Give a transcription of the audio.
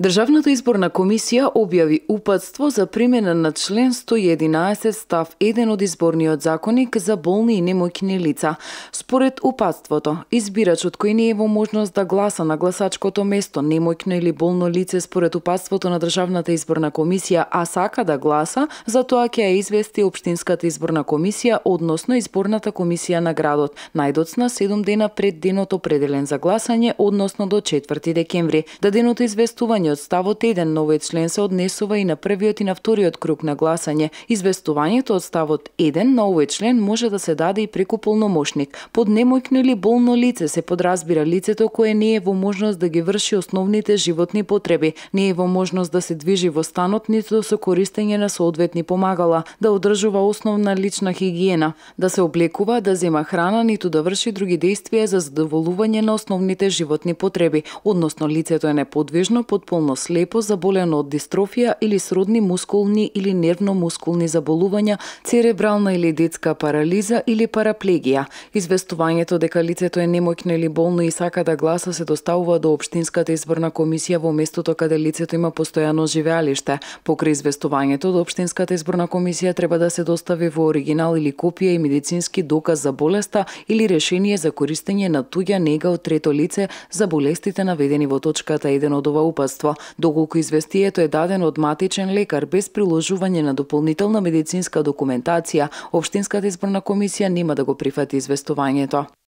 Државната изборна комисија објави упатство за примена на член 111 став 1 од изборниот законик за болни и немоќни лица. Според упатството, избирачот кој не е во можност да гласа на гласачкото место немоќно или болно лице според упатството на Државната изборна комисија, а сака да гласа, за тоа ќе ја извести Обштинската изборна комисија, односно изборната комисија на градот, најдоцна 7 дена пред денот определен за гласање, односно до 4 декември. Да денот известување гласање од ставот 1 новиот член се однесува и на првиот и на вториот круг на гласање. Известувањето од ставот 1 на член може да се даде и преку полномошник. Под немојкно или болно лице се подразбира лицето кое не е во можност да ги врши основните животни потреби, не е во можност да се движи во станот ниту со користење на соодветни помагала, да одржува основна лична хигиена, да се облекува, да зема храна ниту да врши други действија за задоволување на основните животни потреби, односно лицето е неподвижно под мускулно слепо, заболено од дистрофија или сродни мускулни или нервно-мускулни заболувања, церебрална или детска парализа или параплегија. Известувањето дека лицето е немоќно или болно и сака да гласа се доставува до Обштинската изборна комисија во местото каде лицето има постојано живеалиште. Покрај известувањето до Обштинската изборна комисија треба да се достави во оригинал или копија и медицински доказ за болеста или решение за користење на туѓа нега од трето лице за болестите наведени во точката 1 од ова упаст средство, доколку известието е дадено од матичен лекар без приложување на дополнителна медицинска документација, Обштинската изборна комисија нема да го прифати известувањето.